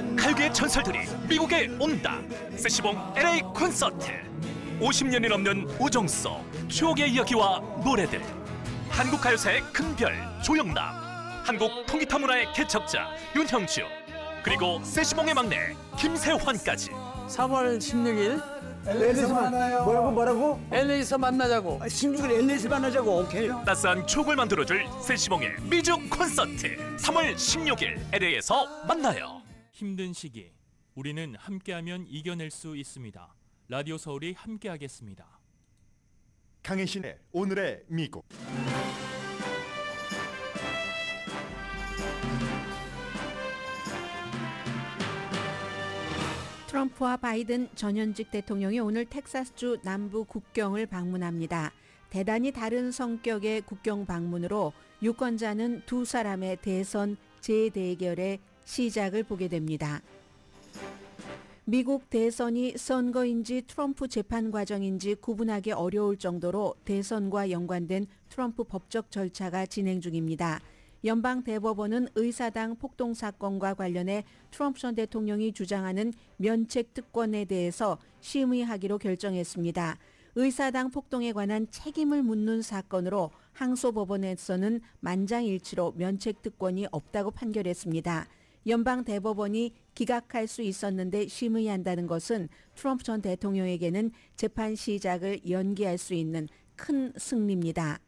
미국 칼국의 전설들이 미국에 온다 세시봉 LA 콘서트 50년이 넘는 우정 속 추억의 이야기와 노래들 한국 가요사의 큰 별 조영남 한국 통기타 문화의 개척자 윤형주 그리고 세시봉의 막내 김세환까지 3월 16일 LA에서 만나요. 뭐라고 뭐라고? LA에서 만나자고. 16일 아, LA에서 만나자고. 오케이. 따스한 추을 만들어줄 세시봉의 미주 콘서트. 3월 16일 LA에서 만나요. 힘든 시기 우리는 함께하면 이겨낼 수 있습니다. 라디오 서울이 함께하겠습니다. 강혜신의 오늘의 미국. 트럼프와 바이든 전현직 대통령이 오늘 텍사스주 남부 국경을 방문합니다. 대단히 다른 성격의 국경 방문으로 유권자는 두 사람의 대선 재대결에 시작을 보게 됩니다. 미국 대선이 선거인지 트럼프 재판 과정인지 구분하기 어려울 정도로 대선과 연관된 트럼프 법적 절차가 진행 중입니다. 연방 대법원은 의사당 폭동 사건과 관련해 트럼프 전 대통령이 주장하는 면책 특권에 대해서 심의하기로 결정했습니다. 의사당 폭동에 관한 책임을 묻는 사건으로 항소법원에서는 만장일치로 면책 특권이 없다고 판결했습니다. 연방 대법원이 기각할 수 있었는데 심의한다는 것은 트럼프 전 대통령에게는 재판 시작을 연기할 수 있는 큰 승리입니다.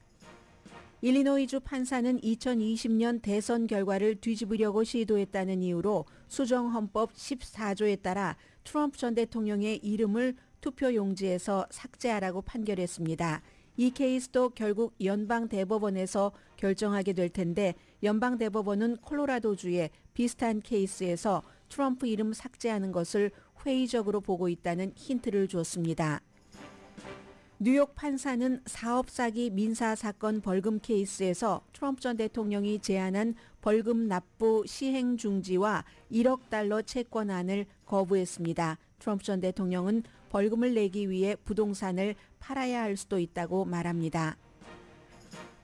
일리노이주 판사는 2020년 대선 결과를 뒤집으려고 시도했다는 이유로 수정헌법 14조에 따라 트럼프 전 대통령의 이름을 투표용지에서 삭제하라고 판결했습니다. 이 케이스도 결국 연방대법원에서 결정하게 될 텐데 연방대법원은 콜로라도주의 비슷한 케이스에서 트럼프 이름 삭제하는 것을 회의적으로 보고 있다는 힌트를 주었습니다. 뉴욕 판사는 사업 사기 민사 사건 벌금 케이스에서 트럼프 전 대통령이 제안한 벌금 납부 시행 중지와 1억 달러 채권안을 거부했습니다. 트럼프 전 대통령은 벌금을 내기 위해 부동산을 팔아야 할 수도 있다고 말합니다.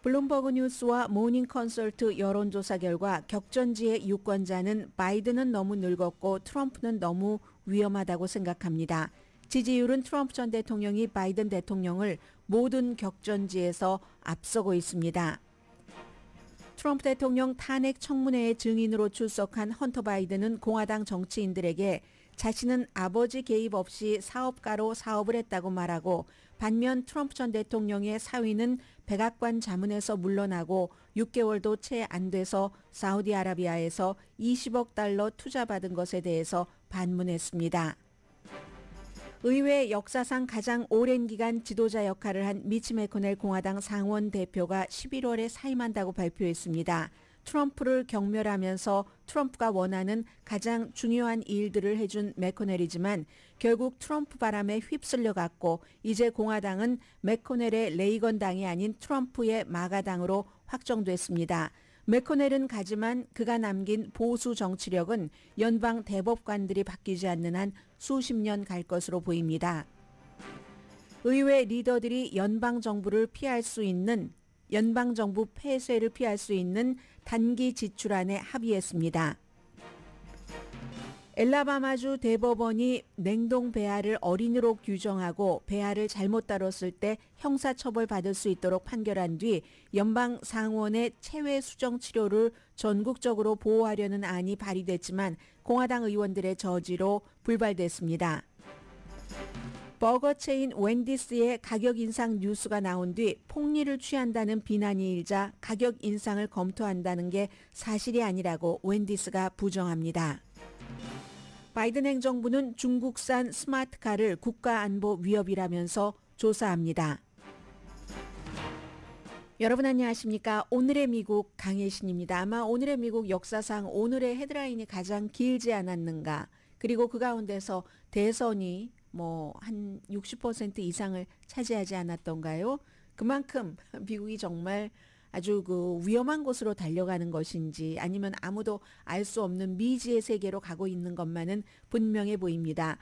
블룸버그 뉴스와 모닝 컨설트 여론조사 결과 격전지의 유권자는 바이든은 너무 늙었고 트럼프는 너무 위험하다고 생각합니다. 지지율은 트럼프 전 대통령이 바이든 대통령을 모든 격전지에서 앞서고 있습니다. 트럼프 대통령 탄핵 청문회의 증인으로 출석한 헌터 바이든은 공화당 정치인들에게 자신은 아버지 개입 없이 사업가로 사업을 했다고 말하고 반면 트럼프 전 대통령의 사위는 백악관 자문에서 물러나고 6개월도 채 안 돼서 사우디아라비아에서 20억 달러 투자받은 것에 대해서 반문했습니다. 의회 역사상 가장 오랜 기간 지도자 역할을 한 미치 메코넬 공화당 상원 대표가 11월에 사임한다고 발표했습니다. 트럼프를 경멸하면서 트럼프가 원하는 가장 중요한 일들을 해준 맥코넬이지만 결국 트럼프 바람에 휩쓸려 갔고 이제 공화당은 맥코넬의 레이건 당이 아닌 트럼프의 마가당으로 확정됐습니다. 맥코넬은 가지만 그가 남긴 보수 정치력은 연방 대법관들이 바뀌지 않는 한 수십 년 갈 것으로 보입니다. 의회 리더들이 연방 정부를 피할 수 있는 연방 정부 폐쇄를 피할 수 있는 단기 지출안에 합의했습니다. 엘라바마주 대법원이 냉동 배아를 어린이로 규정하고 배아를 잘못 다뤘을 때 형사처벌 받을 수 있도록 판결한 뒤 연방 상원의 체외 수정 치료를 전국적으로 보호하려는 안이 발의됐지만 공화당 의원들의 저지로 불발됐습니다. 버거 체인 웬디스의 가격 인상 뉴스가 나온 뒤 폭리를 취한다는 비난이 일자 가격 인상을 검토한다는 게 사실이 아니라고 웬디스가 부정합니다. 바이든 행정부는 중국산 스마트카를 국가안보 위협이라면서 조사합니다. 여러분 안녕하십니까? 오늘의 미국 강혜신입니다. 아마 오늘의 미국 역사상 오늘의 헤드라인이 가장 길지 않았는가. 그리고 그 가운데서 대선이 뭐한60% 이상을 차지하지 않았던가요? 그만큼 미국이 정말 아주 그 위험한 곳으로 달려가는 것인지 아니면 아무도 알 수 없는 미지의 세계로 가고 있는 것만은 분명해 보입니다.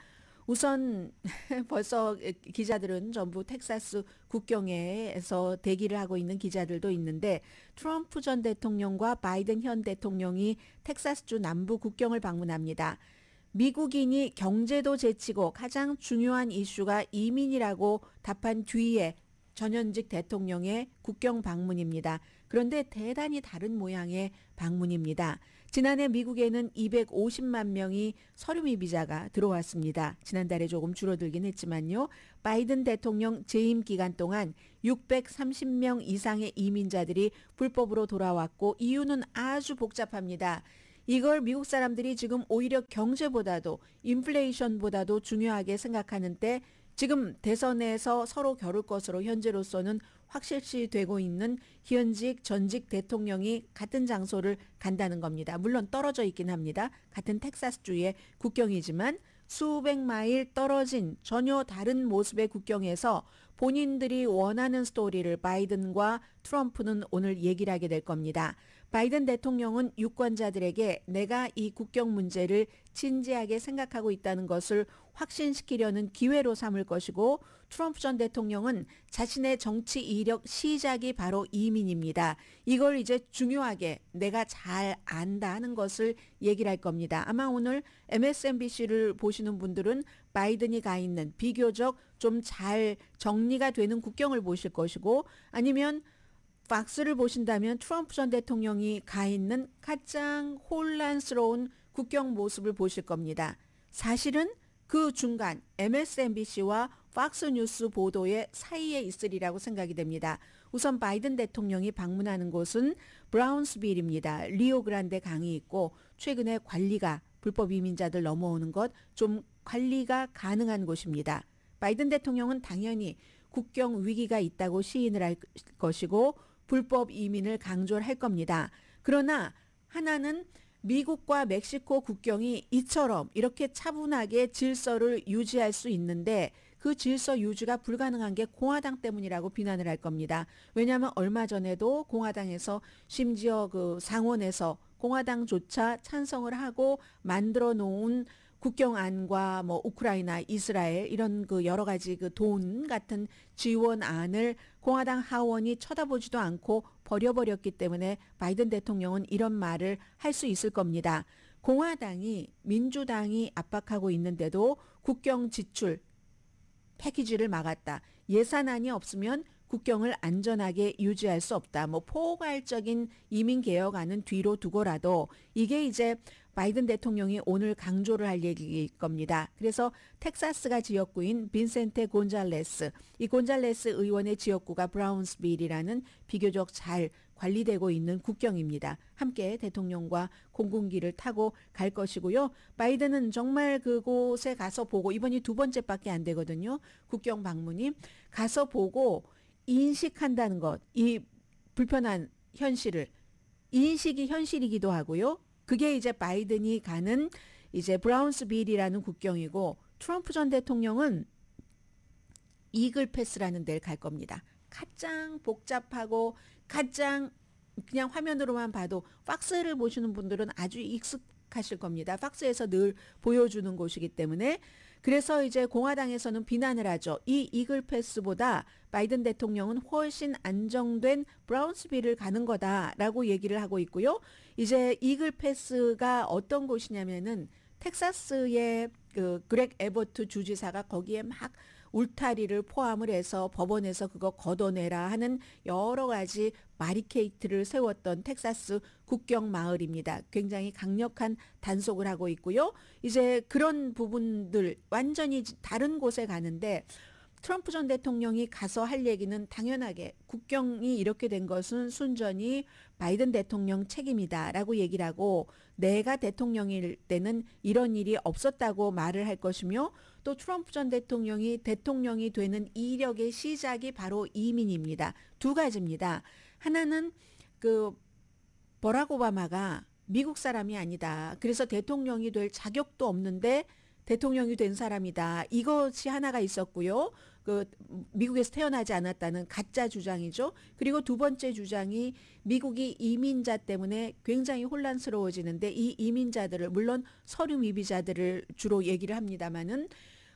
우선 벌써 기자들은 전부 텍사스 국경에서 대기를 하고 있는 기자들도 있는데 트럼프 전 대통령과 바이든 현 대통령이 텍사스주 남부 국경을 방문합니다. 미국인이 경제도 제치고 가장 중요한 이슈가 이민이라고 답한 뒤에 전현직 대통령의 국경 방문입니다. 그런데 대단히 다른 모양의 방문입니다. 지난해 미국에는 250만 명이 서류미 비자가 들어왔습니다. 지난달에 조금 줄어들긴 했지만요. 바이든 대통령 재임 기간 동안 630명 이상의 이민자들이 불법으로 돌아왔고 이유는 아주 복잡합니다. 이걸 미국 사람들이 지금 오히려 경제보다도 인플레이션보다도 중요하게 생각하는 데 지금 대선에서 서로 겨룰 것으로 현재로서는 확실시 되고 있는 현직 전직 대통령이 같은 장소를 간다는 겁니다. 물론 떨어져 있긴 합니다. 같은 텍사스주의 국경이지만 수백 마일 떨어진 전혀 다른 모습의 국경에서 본인들이 원하는 스토리를 바이든과 트럼프는 오늘 얘기를 하게 될 겁니다. 바이든 대통령은 유권자들에게 내가 이 국경 문제를 진지하게 생각하고 있다는 것을 확신시키려는 기회로 삼을 것이고 트럼프 전 대통령은 자신의 정치 이력 시작이 바로 이민입니다. 이걸 이제 중요하게 내가 잘 안다 하는 것을 얘기를 할 겁니다. 아마 오늘 MSNBC를 보시는 분들은 바이든이 가 있는 비교적 좀 잘 정리가 되는 국경을 보실 것이고 아니면 박스를 보신다면 트럼프 전 대통령이 가 있는 가장 혼란스러운 국경 모습을 보실 겁니다. 사실은 그 중간 MSNBC와 박스 뉴스 보도의 사이에 있으리라고 생각이 됩니다. 우선 바이든 대통령이 방문하는 곳은 브라운스빌입니다. 리오그란데 강이 있고 최근에 관리가 불법 이민자들 넘어오는 것좀 관리가 가능한 곳입니다. 바이든 대통령은 당연히 국경 위기가 있다고 시인을 할 것이고 불법 이민을 강조를 할 겁니다. 그러나 하나는 미국과 멕시코 국경이 이처럼 이렇게 차분하게 질서를 유지할 수 있는데 그 질서 유지가 불가능한 게 공화당 때문이라고 비난을 할 겁니다. 왜냐하면 얼마 전에도 공화당에서 심지어 그 상원에서 공화당조차 찬성을 하고 만들어 놓은 국경 안과 뭐 우크라이나, 이스라엘 이런 그 여러 가지 그 돈 같은 지원안을 공화당 하원이 쳐다보지도 않고 버려버렸기 때문에 바이든 대통령은 이런 말을 할 수 있을 겁니다. 공화당이 민주당이 압박하고 있는데도 국경 지출 패키지를 막았다. 예산안이 없으면 국경을 안전하게 유지할 수 없다. 뭐 포괄적인 이민 개혁안은 뒤로 두고라도 이게 이제 바이든 대통령이 오늘 강조를 할 얘기일 겁니다. 그래서 텍사스가 지역구인 빈센테 곤잘레스, 이 곤잘레스 의원의 지역구가 브라운스빌이라는 비교적 잘 관리되고 있는 국경입니다. 함께 대통령과 공군기를 타고 갈 것이고요. 바이든은 정말 그곳에 가서 보고 이번이 두 번째밖에 안 되거든요. 국경 방문이 가서 보고 인식한다는 것, 이 불편한 현실을 인식이 현실이기도 하고요. 그게 이제 바이든이 가는 이제 브라운스빌이라는 국경이고 트럼프 전 대통령은 이글 패스라는 데를 갈 겁니다. 가장 복잡하고 가장 그냥 화면으로만 봐도 팍스를 보시는 분들은 아주 익숙하실 겁니다. 팍스에서 늘 보여주는 곳이기 때문에 그래서 이제 공화당에서는 비난을 하죠. 이 이글 패스보다 바이든 대통령은 훨씬 안정된 브라운스빌을 가는 거다라고 얘기를 하고 있고요. 이제 이글 패스가 어떤 곳이냐면은 텍사스의 그 그렉 에버트 주지사가 거기에 막 울타리를 포함을 해서 법원에서 그거 걷어내라 하는 여러 가지 마리케이트를 세웠던 텍사스 국경 마을입니다. 굉장히 강력한 단속을 하고 있고요. 이제 그런 부분들 완전히 다른 곳에 가는데 트럼프 전 대통령이 가서 할 얘기는 당연하게 국경이 이렇게 된 것은 순전히 바이든 대통령 책임이다라고 얘기를 하고 내가 대통령일 때는 이런 일이 없었다고 말을 할 것이며 또 트럼프 전 대통령이 대통령이 되는 이력의 시작이 바로 이민입니다. 두 가지입니다. 하나는 그 버락 오바마가 미국 사람이 아니다. 그래서 대통령이 될 자격도 없는데 대통령이 된 사람이다. 이것이 하나가 있었고요. 그 미국에서 태어나지 않았다는 가짜 주장이죠. 그리고 두 번째 주장이 미국이 이민자 때문에 굉장히 혼란스러워지는데 이 이민자들을 물론 서류 미비자들을 주로 얘기를 합니다마는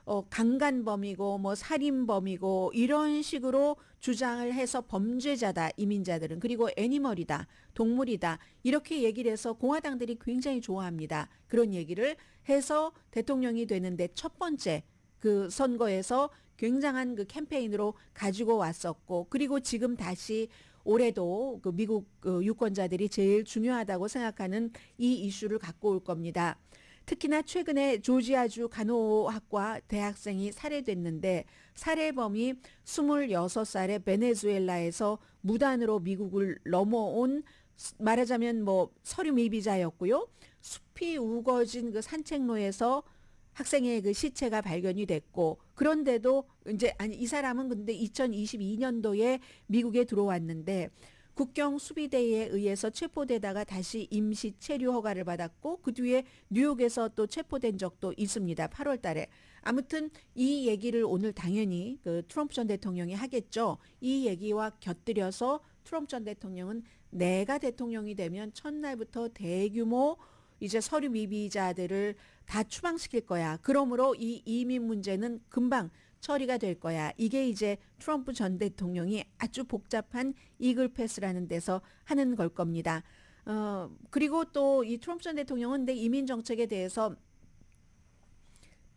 어, 강간범이고 뭐 살인범이고 이런 식으로 주장을 해서 범죄자다 이민자들은 그리고 애니멀이다 동물이다 이렇게 얘기를 해서 공화당들이 굉장히 좋아합니다 그런 얘기를 해서 대통령이 되는데 첫 번째 그 선거에서 굉장한 그 캠페인으로 가지고 왔었고 그리고 지금 다시 올해도 그 미국 그 유권자들이 제일 중요하다고 생각하는 이 이슈를 갖고 올 겁니다. 특히나 최근에 조지아주 간호학과 대학생이 살해됐는데 살해범이 26살의 베네수엘라에서 무단으로 미국을 넘어온 말하자면 뭐 서류 미비자였고요. 숲이 우거진 그 산책로에서 학생의 그 시체가 발견이 됐고 그런데도 이제 아니 이 사람은 근데 2022년도에 미국에 들어왔는데 국경 수비대에 의해서 체포되다가 다시 임시 체류 허가를 받았고 그 뒤에 뉴욕에서 또 체포된 적도 있습니다. 8월 달에. 아무튼 이 얘기를 오늘 당연히 그 트럼프 전 대통령이 하겠죠. 이 얘기와 곁들여서 트럼프 전 대통령은 내가 대통령이 되면 첫날부터 대규모 이제 서류 미비자들을 다 추방시킬 거야. 그러므로 이 이민 문제는 금방 처리가 될 거야. 이게 이제 트럼프 전 대통령이 아주 복잡한 이글 패스라는 데서 하는 걸 겁니다. 어, 그리고 또 이 트럼프 전 대통령은 내 이민 정책에 대해서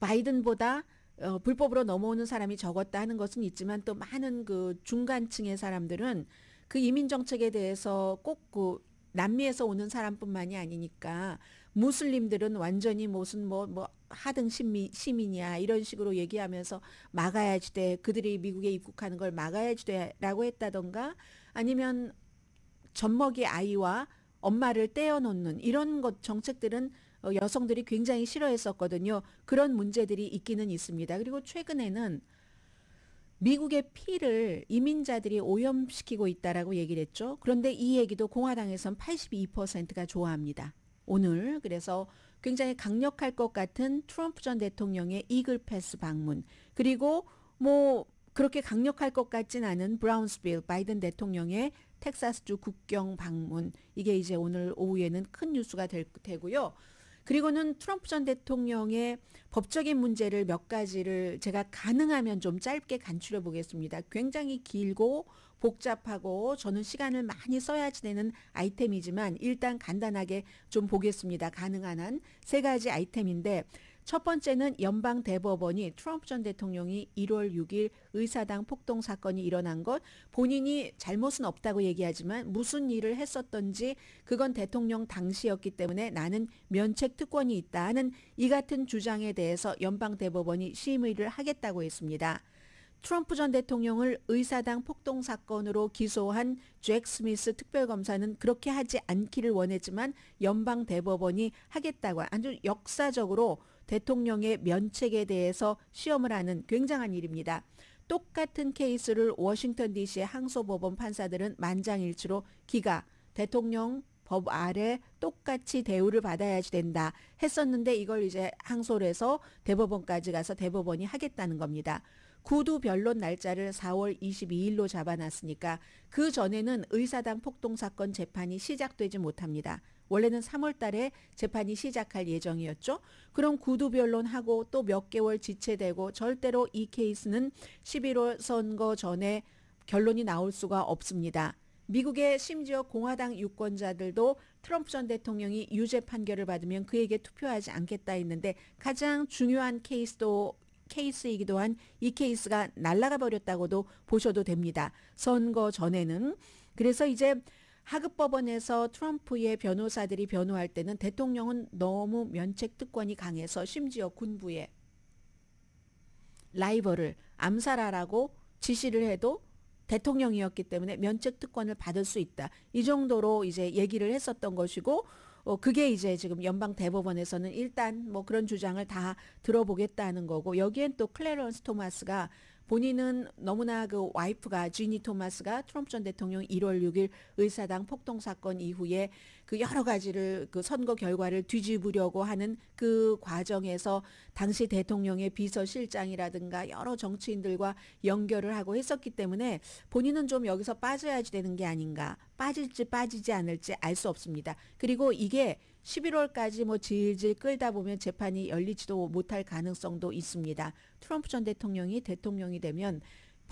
바이든보다 어, 불법으로 넘어오는 사람이 적었다 하는 것은 있지만 또 많은 그 중간층의 사람들은 그 이민 정책에 대해서 꼭 그 남미에서 오는 사람뿐만이 아니니까 무슬림들은 완전히 무슨 뭐뭐 뭐 하등 시민, 시민이야 이런 식으로 얘기하면서 막아야지 돼 그들이 미국에 입국하는 걸 막아야지 돼라고 했다던가 아니면 젖먹이 아이와 엄마를 떼어놓는 이런 것 정책들은 어, 여성들이 굉장히 싫어했었거든요. 그런 문제들이 있기는 있습니다. 그리고 최근에는 미국의 피를 이민자들이 오염시키고 있다라고 얘기를 했죠. 그런데 이 얘기도 공화당에선 82%가 좋아합니다. 오늘 그래서 굉장히 강력할 것 같은 트럼프 전 대통령의 이글 패스 방문 그리고 뭐 그렇게 강력할 것 같진 않은 브라운스빌 바이든 대통령의 텍사스주 국경 방문 이게 이제 오늘 오후에는 큰 뉴스가 될, 되고요. 그리고는 트럼프 전 대통령의 법적인 문제를 몇 가지를 제가 가능하면 좀 짧게 간추려 보겠습니다. 굉장히 길고 복잡하고 저는 시간을 많이 써야 지내는 아이템이지만 일단 간단하게 좀 보겠습니다. 가능한 한 세 가지 아이템인데 첫 번째는 연방 대법원이 트럼프 전 대통령이 1월 6일 의사당 폭동 사건이 일어난 것 본인이 잘못은 없다고 얘기하지만 무슨 일을 했었던지 그건 대통령 당시였기 때문에 나는 면책 특권이 있다 하는 이 같은 주장에 대해서 연방 대법원이 심의를 하겠다고 했습니다. 트럼프 전 대통령을 의사당 폭동 사건으로 기소한 잭 스미스 특별검사는 그렇게 하지 않기를 원했지만 연방 대법원이 하겠다고 아주 역사적으로 대통령의 면책에 대해서 시험을 하는 굉장한 일입니다. 똑같은 케이스를 워싱턴 DC의 항소법원 판사들은 만장일치로 기가 대통령 법 아래 똑같이 대우를 받아야지 된다 했었는데 이걸 이제 항소를 해서 대법원까지 가서 대법원이 하겠다는 겁니다. 구두 변론 날짜를 4월 22일로 잡아놨으니까 그 전에는 의사당 폭동 사건 재판이 시작되지 못합니다. 원래는 3월 달에 재판이 시작할 예정이었죠. 그럼 구두 변론하고 또 몇 개월 지체되고 절대로 이 케이스는 11월 선거 전에 결론이 나올 수가 없습니다. 미국의 심지어 공화당 유권자들도 트럼프 전 대통령이 유죄 판결을 받으면 그에게 투표하지 않겠다 했는데 가장 중요한 케이스도 케이스이기도 한 이 케이스가 날라가 버렸다고도 보셔도 됩니다. 선거 전에는 그래서 이제 하급법원에서 트럼프의 변호사들이 변호할 때는 대통령은 너무 면책 특권이 강해서 심지어 군부에 라이벌을 암살하라고 지시를 해도 대통령이었기 때문에 면책 특권을 받을 수 있다. 이 정도로 이제 얘기를 했었던 것이고 어, 그게 이제 지금 연방 대법원에서는 일단 뭐 그런 주장을 다 들어보겠다는 거고 여기엔 또 클레런스 토마스가 본인은 너무나 그 와이프가 지니 토마스가 트럼프 전 대통령 1월 6일 의사당 폭동 사건 이후에 그 여러 가지를 그 선거 결과를 뒤집으려고 하는 그 과정에서 당시 대통령의 비서실장이라든가 여러 정치인들과 연결을 하고 했었기 때문에 본인은 좀 여기서 빠져야지 되는 게 아닌가 빠질지 빠지지 않을지 알 수 없습니다. 그리고 이게 11월까지 뭐 질질 끌다 보면 재판이 열리지도 못할 가능성도 있습니다. 트럼프 전 대통령이 대통령이 되면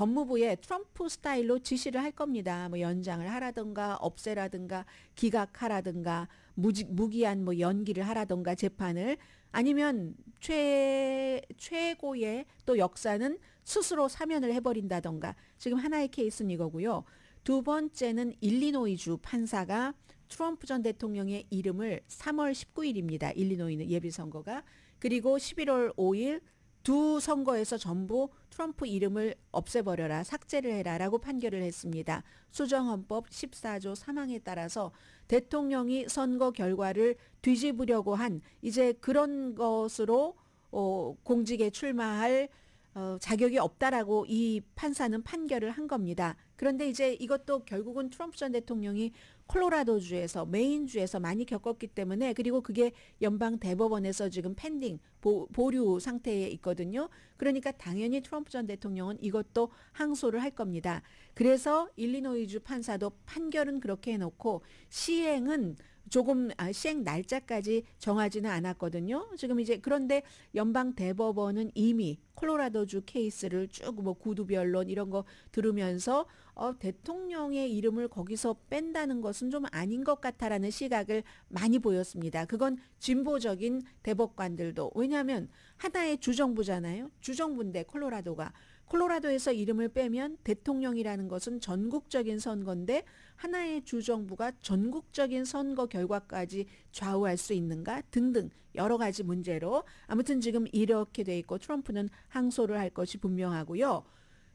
법무부에 트럼프 스타일로 지시를 할 겁니다. 뭐 연장을 하라든가 없애라든가 기각하라든가 무지, 무기한 뭐 연기를 하라든가 재판을 아니면 최 최고의 또 역사는 스스로 사면을 해버린다던가 지금 하나의 케이스는 이거고요. 두 번째는 일리노이주 판사가 트럼프 전 대통령의 이름을 3월 19일입니다. 일리노이는 예비선거가. 그리고 11월 5일 두 선거에서 전부 트럼프 이름을 없애버려라, 삭제를 해라라고 판결을 했습니다. 수정헌법 14조 3항에 따라서 대통령이 선거 결과를 뒤집으려고 한 이제 그런 것으로 어, 공직에 출마할 어, 자격이 없다라고 이 판사는 판결을 한 겁니다. 그런데 이제 이것도 결국은 트럼프 전 대통령이 콜로라도주에서 메인주에서 많이 겪었기 때문에 그리고 그게 연방 대법원에서 지금 팬딩 보, 보류 상태에 있거든요. 그러니까 당연히 트럼프 전 대통령은 이것도 항소를 할 겁니다. 그래서 일리노이주 판사도 판결은 그렇게 해놓고 시행은 조금 아, 시행 날짜까지 정하지는 않았거든요. 지금 이제 그런데 연방 대법원은 이미 콜로라도주 케이스를 쭉 뭐 구두변론 이런 거 들으면서 어, 대통령의 이름을 거기서 뺀다는 것은 좀 아닌 것 같아라는 시각을 많이 보였습니다. 그건 진보적인 대법관들도 왜냐하면 하나의 주정부잖아요. 주정부인데 콜로라도가 콜로라도에서 이름을 빼면 대통령이라는 것은 전국적인 선거인데 하나의 주정부가 전국적인 선거 결과까지 좌우할 수 있는가 등등 여러 가지 문제로 아무튼 지금 이렇게 돼 있고 트럼프는 항소를 할 것이 분명하고요.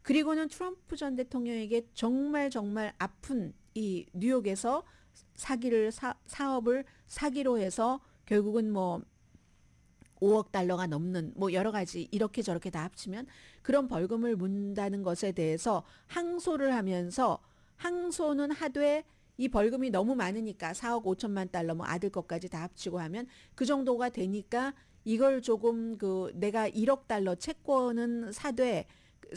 그리고는 트럼프 전 대통령에게 정말 정말 아픈 이 뉴욕에서 사기를 사, 사업을 사기로 해서 결국은 뭐 5억 달러가 넘는 뭐 여러 가지 이렇게 저렇게 다 합치면 그런 벌금을 문다는 것에 대해서 항소를 하면서 항소는 하되 이 벌금이 너무 많으니까 4억 5천만 달러 뭐 아들 것까지 다 합치고 하면 그 정도가 되니까 이걸 조금 그 내가 1억 달러 채권은 사되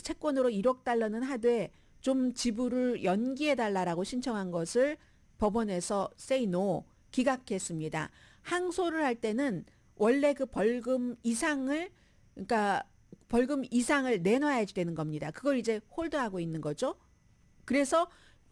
채권으로 1억 달러는 하되 좀 지불을 연기해 달라라고 신청한 것을 법원에서 세이노 기각했습니다. 항소를 할 때는 원래 그 벌금 이상을 그러니까 벌금 이상을 내놔야지 되는 겁니다. 그걸 이제 홀드하고 있는 거죠. 그래서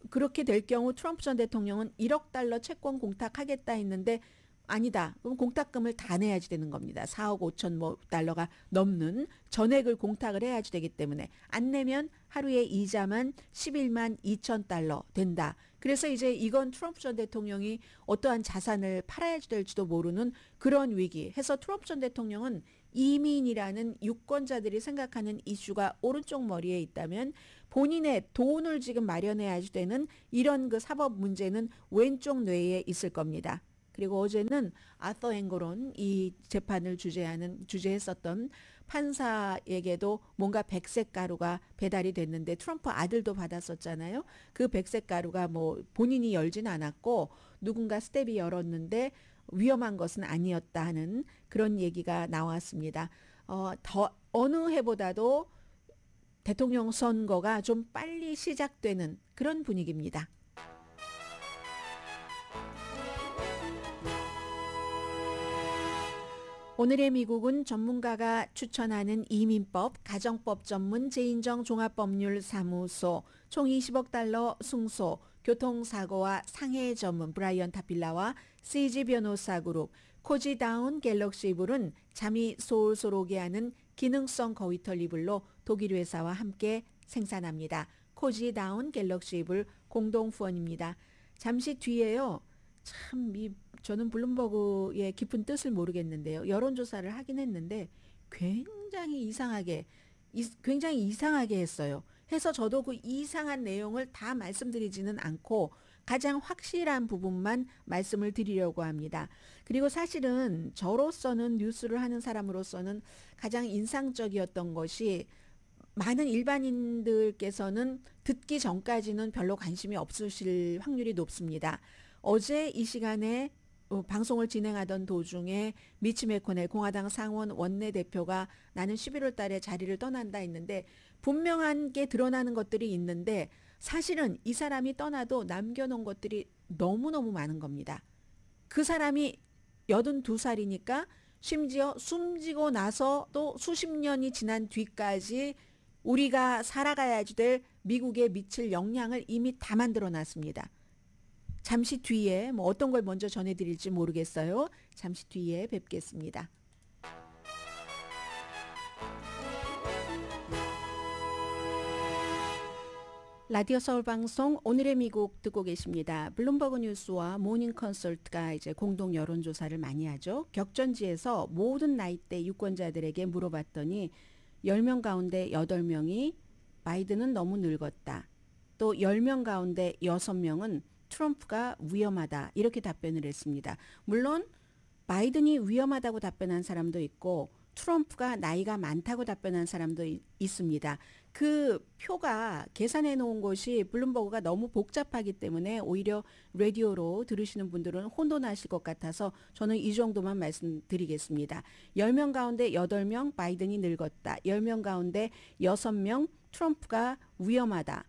그렇게 될 경우 트럼프 전 대통령은 1억 달러 채권 공탁하겠다 했는데 아니다. 그럼 공탁금을 다 내야지 되는 겁니다. 4억 5천 뭐 달러가 넘는 전액을 공탁을 해야지 되기 때문에 안 내면 하루에 이자만 11만 2천 달러 된다. 그래서 이제 이건 트럼프 전 대통령이 어떠한 자산을 팔아야지 될지도 모르는 그런 위기. 해서 트럼프 전 대통령은 이민이라는 유권자들이 생각하는 이슈가 오른쪽 머리에 있다면 본인의 돈을 지금 마련해야지 되는 이런 그 사법 문제는 왼쪽 뇌에 있을 겁니다. 그리고 어제는 아서 앵거론 이 재판을 주재하는 주재했었던 판사에게도 뭔가 백색 가루가 배달이 됐는데 트럼프 아들도 받았었잖아요. 그 백색 가루가 뭐 본인이 열진 않았고 누군가 스텝이 열었는데 위험한 것은 아니었다 하는 그런 얘기가 나왔습니다. 어, 더 어느 해보다도 대통령 선거가 좀 빨리 시작되는 그런 분위기입니다. 오늘의 미국은 전문가가 추천하는 이민법, 가정법 전문 재인정 종합법률 사무소, 총 20억 달러 승소, 교통사고와 상해 전문 브라이언 타필라와 CG 변호사 그룹, 코지다운 갤럭시 이불은 잠이 솔솔 오게 하는 기능성 거위털 이불로 독일 회사와 함께 생산합니다. 코지다운 갤럭시 이불 공동 후원입니다. 잠시 뒤에요. 참, 미... 저는 블룸버그의 깊은 뜻을 모르겠는데요. 여론조사를 하긴 했는데 굉장히 이상하게 굉장히 이상하게 했어요. 해서 저도 그 이상한 내용을 다 말씀드리지는 않고 가장 확실한 부분만 말씀을 드리려고 합니다. 그리고 사실은 저로서는 뉴스를 하는 사람으로서는 가장 인상적이었던 것이 많은 일반인들께서는 듣기 전까지는 별로 관심이 없으실 확률이 높습니다. 어제 이 시간에 어, 방송을 진행하던 도중에 미치 메코넬 공화당 상원 원내대표가 나는 11월 달에 자리를 떠난다 했는데 분명한 게 드러나는 것들이 있는데 사실은 이 사람이 떠나도 남겨놓은 것들이 너무너무 많은 겁니다. 그 사람이 82살이니까 심지어 숨지고 나서 도 수십 년이 지난 뒤까지 우리가 살아가야지 될 미국에 미칠 영향을 이미 다 만들어 놨습니다. 잠시 뒤에 뭐 어떤 걸 먼저 전해드릴지 모르겠어요. 잠시 뒤에 뵙겠습니다. 라디오 서울 방송 오늘의 미국 듣고 계십니다. 블룸버그 뉴스와 모닝 컨설트가 이제 공동 여론 조사를 많이 하죠. 격전지에서 모든 나이대 유권자들에게 물어봤더니 10명 가운데 8명이 바이든은 너무 늙었다. 또 10명 가운데 6명은 트럼프가 위험하다 이렇게 답변을 했습니다. 물론 바이든이 위험하다고 답변한 사람도 있고 트럼프가 나이가 많다고 답변한 사람도 이, 있습니다. 그 표가 계산해 놓은 것이 블룸버그가 너무 복잡하기 때문에 오히려 라디오로 들으시는 분들은 혼돈하실 것 같아서 저는 이 정도만 말씀드리겠습니다. 10명 가운데 8명 바이든이 늙었다. 10명 가운데 6명 트럼프가 위험하다.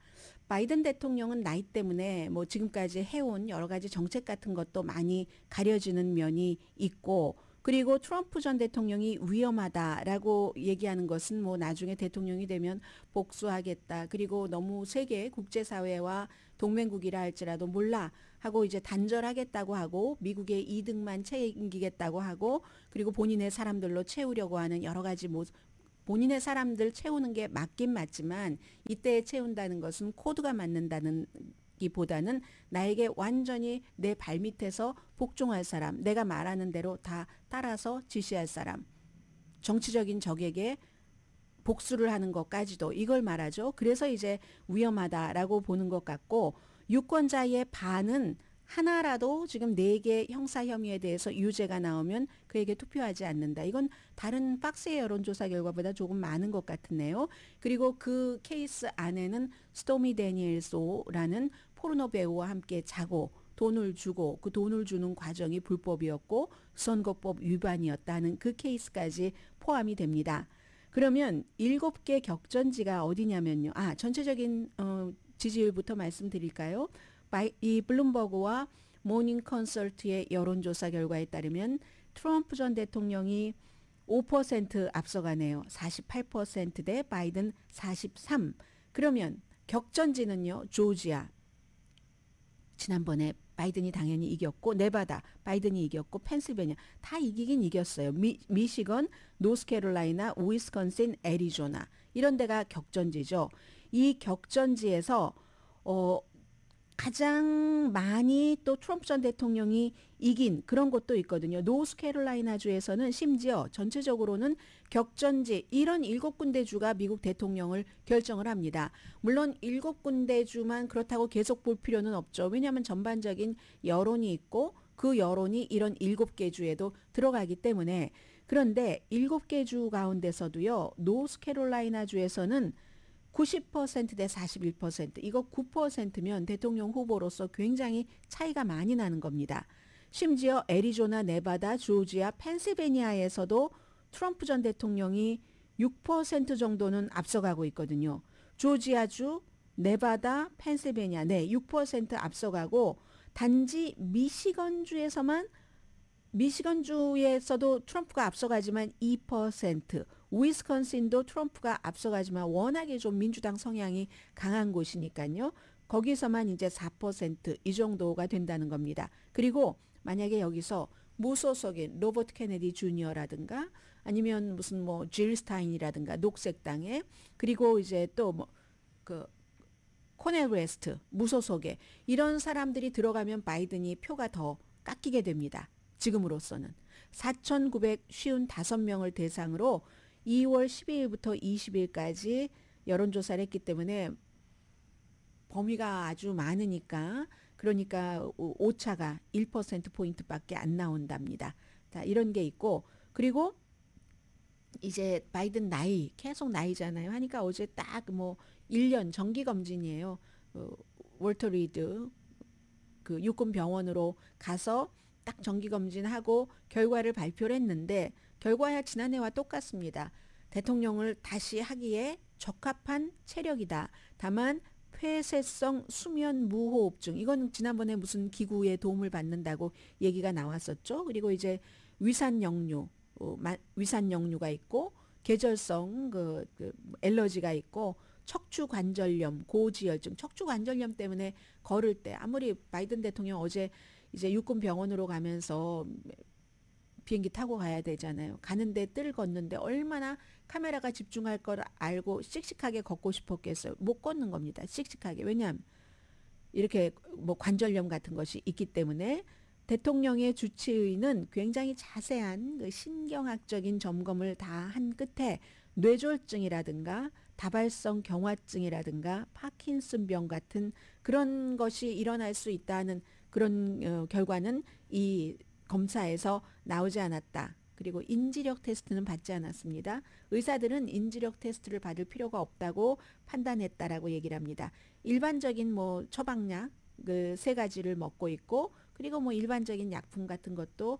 바이든 대통령은 나이 때문에 뭐 지금까지 해온 여러 가지 정책 같은 것도 많이 가려지는 면이 있고 그리고 트럼프 전 대통령이 위험하다라고 얘기하는 것은 뭐 나중에 대통령이 되면 복수하겠다. 그리고 너무 세계 국제사회와 동맹국이라 할지라도 몰라 하고 이제 단절하겠다고 하고 미국의 이득만 챙기겠다고 하고 그리고 본인의 사람들로 채우려고 하는 여러 가지 뭐 본인의 사람들 채우는 게 맞긴 맞지만 이때 채운다는 것은 코드가 맞는다는 기보다는 나에게 완전히 내 발밑에서 복종할 사람, 내가 말하는 대로 다 따라서 지시할 사람, 정치적인 적에게 복수를 하는 것까지도 이걸 말하죠. 그래서 이제 위험하다라고 보는 것 같고 유권자의 반은 하나라도 지금 네 개 형사 혐의에 대해서 유죄가 나오면 그에게 투표하지 않는다. 이건 다른 박스의 여론조사 결과보다 조금 많은 것 같은데요. 그리고 그 케이스 안에는 스토미 데니엘소라는 포르노 배우와 함께 자고 돈을 주고 그 돈을 주는 과정이 불법이었고 선거법 위반이었다는 그 케이스까지 포함이 됩니다. 그러면 일곱 개 격전지가 어디냐면요. 아, 전체적인 어, 지지율부터 말씀드릴까요? 이 블룸버그와 모닝 컨설트의 여론조사 결과에 따르면 트럼프 전 대통령이 5% 앞서가네요. 48%대 바이든 43. 그러면 격전지는요. 조지아. 지난번에 바이든이 당연히 이겼고 네바다 바이든이 이겼고 펜실베니아 다 이기긴 이겼어요. 미, 미시건, 노스캐롤라이나, 위스콘신, 애리조나 이런 데가 격전지죠. 이 격전지에서 어 가장 많이 또 트럼프 전 대통령이 이긴 그런 것도 있거든요. 노스캐롤라이나주에서는 심지어 전체적으로는 격전지 이런 일곱 군데 주가 미국 대통령을 결정을 합니다. 물론 일곱 군데 주만 그렇다고 계속 볼 필요는 없죠. 왜냐하면 전반적인 여론이 있고 그 여론이 이런 일곱 개 주에도 들어가기 때문에 그런데 일곱 개 주 가운데서도요. 노스캐롤라이나주에서는 90%대 41% 이거 9%면 대통령 후보로서 굉장히 차이가 많이 나는 겁니다. 심지어 애리조나, 네바다, 조지아, 펜실베니아에서도 트럼프 전 대통령이 6% 정도는 앞서가고 있거든요. 조지아주, 네바다, 펜실베니아 네, 6% 앞서가고 단지 미시건주에서만 미시건주에서도 트럼프가 앞서가지만 2%, 위스콘신도 트럼프가 앞서가지만 워낙에 좀 민주당 성향이 강한 곳이니까요. 거기서만 이제 4%이 정도가 된다는 겁니다. 그리고 만약에 여기서 무소속인 로버트 케네디 주니어라든가 아니면 무슨 뭐 질스타인이라든가 녹색당에 그리고 이제 또 뭐 그 코넬 웨스트 무소속에 이런 사람들이 들어가면 바이든이 표가 더 깎이게 됩니다. 지금으로서는 4,955명을 대상으로 2월 12일부터 20일까지 여론조사를 했기 때문에 범위가 아주 많으니까 그러니까 오차가 1%포인트밖에 안 나온답니다. 자, 이런 게 있고 그리고 이제 바이든 나이 계속 나이잖아요. 하니까 어제 딱 뭐 1년 정기 검진이에요. 어, 월터 리드 그 육군 병원으로 가서 딱 정기 검진하고 결과를 발표를 했는데 결과야 지난해와 똑같습니다. 대통령을 다시 하기에 적합한 체력이다. 다만 폐쇄성 수면 무호흡증. 이건 지난번에 무슨 기구의 도움을 받는다고 얘기가 나왔었죠. 그리고 이제 위산 역류, 어, 위산 역류가 있고 계절성 그, 그 엘러지가 있고 척추 관절염, 고지혈증, 척추 관절염 때문에 걸을 때 아무리 바이든 대통령 어제 이제 육군 병원으로 가면서 비행기 타고 가야 되잖아요. 가는데 뜰 걷는데 얼마나 카메라가 집중할 걸 알고 씩씩하게 걷고 싶었겠어요. 못 걷는 겁니다. 씩씩하게. 왜냐하면 이렇게 뭐 관절염 같은 것이 있기 때문에 대통령의 주치의는 굉장히 자세한 그 신경학적인 점검을 다 한 끝에 뇌졸증이라든가 다발성 경화증이라든가 파킨슨병 같은 그런 것이 일어날 수 있다는 그런 어, 결과는 이 검사에서 나오지 않았다. 그리고 인지력 테스트는 받지 않았습니다. 의사들은 인지력 테스트를 받을 필요가 없다고 판단했다라고 얘기를 합니다. 일반적인 뭐처방약그 세 가지를 먹고 있고 그리고 뭐 일반적인 약품 같은 것도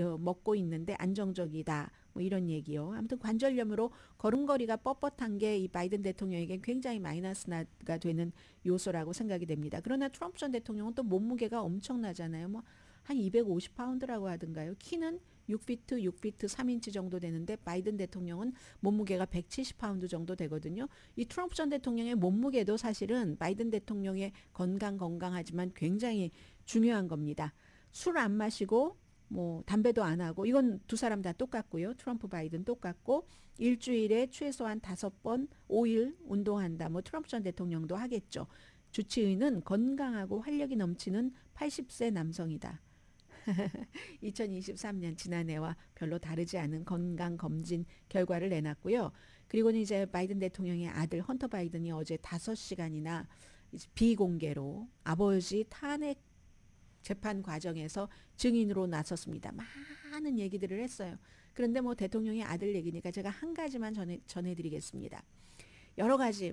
어, 먹고 있는데 안정적이다. 뭐 이런 얘기요. 아무튼 관절염으로 걸음걸이가 뻣뻣한 게 이 바이든 대통령에겐 굉장히 마이너스가 되는 요소라고 생각이 됩니다. 그러나 트럼프 전 대통령은 또 몸무게가 엄청나잖아요. 뭐한 250파운드라고 하던가요. 키는 6피트, 6피트 3인치 정도 되는데 바이든 대통령은 몸무게가 170파운드 정도 되거든요. 이 트럼프 전 대통령의 몸무게도 사실은 바이든 대통령의 건강 건강하지만 굉장히 중요한 겁니다. 술 안 마시고 뭐 담배도 안 하고 이건 두 사람 다 똑같고요. 트럼프 바이든 똑같고 일주일에 최소한 다섯 번 5일 운동한다. 뭐 트럼프 전 대통령도 하겠죠. 주치의는 건강하고 활력이 넘치는 80세 남성이다. 2023년 지난해와 별로 다르지 않은 건강 검진 결과를 내놨고요. 그리고는 이제 바이든 대통령의 아들 헌터 바이든이 어제 5시간이나 비공개로 아버지 탄핵 재판 과정에서 증인으로 나섰습니다. 많은 얘기들을 했어요. 그런데 뭐 대통령의 아들 얘기니까 제가 한 가지만 전해, 전해드리겠습니다. 여러 가지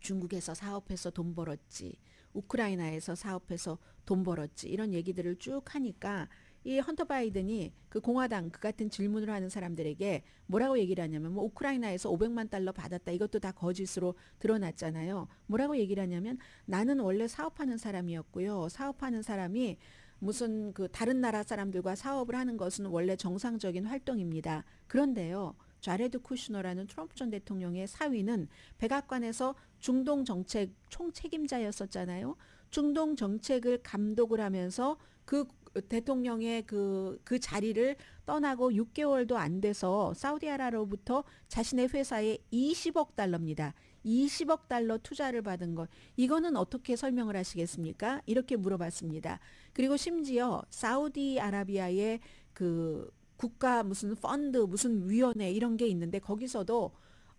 중국에서 사업해서 돈 벌었지. 우크라이나에서 사업해서 돈 벌었지 이런 얘기들을 쭉 하니까 이 헌터 바이든이 그 공화당 그 같은 질문을 하는 사람들에게 뭐라고 얘기를 하냐면 뭐 우크라이나에서 500만 달러 받았다 이것도 다 거짓으로 드러났잖아요. 뭐라고 얘기를 하냐면 나는 원래 사업하는 사람이었고요. 사업하는 사람이 무슨 그 다른 나라 사람들과 사업을 하는 것은 원래 정상적인 활동입니다. 그런데요. 좌레드쿠슈너라는 트럼프 전 대통령의 사위는 백악관에서 중동 정책 총책임자였었잖아요. 중동 정책을 감독을 하면서 그 대통령의 그, 그 자리를 떠나고 6개월도 안 돼서 사우디아라로부터 자신의 회사에 20억 달러입니다. 20억 달러 투자를 받은 것. 이거는 어떻게 설명을 하시겠습니까? 이렇게 물어봤습니다. 그리고 심지어 사우디아라비아의 그 국가 무슨 펀드 무슨 위원회 이런 게 있는데 거기서도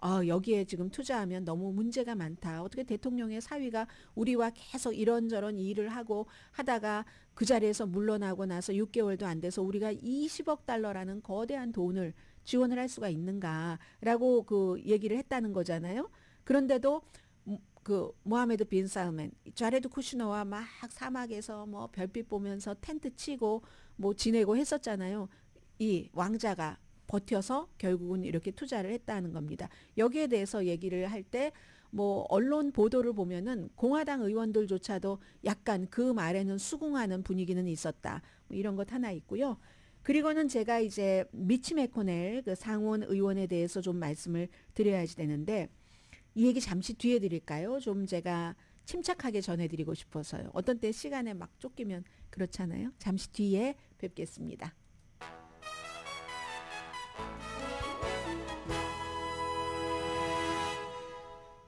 어, 여기에 지금 투자하면 너무 문제가 많다. 어떻게 대통령의 사위가 우리와 계속 이런저런 일을 하고 하다가 그 자리에서 물러나고 나서 6개월도 안 돼서 우리가 20억 달러라는 거대한 돈을 지원을 할 수가 있는가라고 그 얘기를 했다는 거잖아요. 그런데도 음, 그 모하메드 빈 살맨, 자레드 쿠시너와 막 사막에서 뭐 별빛 보면서 텐트 치고 뭐 지내고 했었잖아요. 이 왕자가 버텨서 결국은 이렇게 투자를 했다는 겁니다. 여기에 대해서 얘기를 할 때 뭐 언론 보도를 보면은 공화당 의원들조차도 약간 그 말에는 수긍하는 분위기는 있었다. 뭐 이런 것 하나 있고요. 그리고는 제가 이제 미치 메코넬 그 상원 의원에 대해서 좀 말씀을 드려야지 되는데 이 얘기 잠시 뒤에 드릴까요? 좀 제가 침착하게 전해드리고 싶어서요. 어떤 때 시간에 막 쫓기면 그렇잖아요. 잠시 뒤에 뵙겠습니다.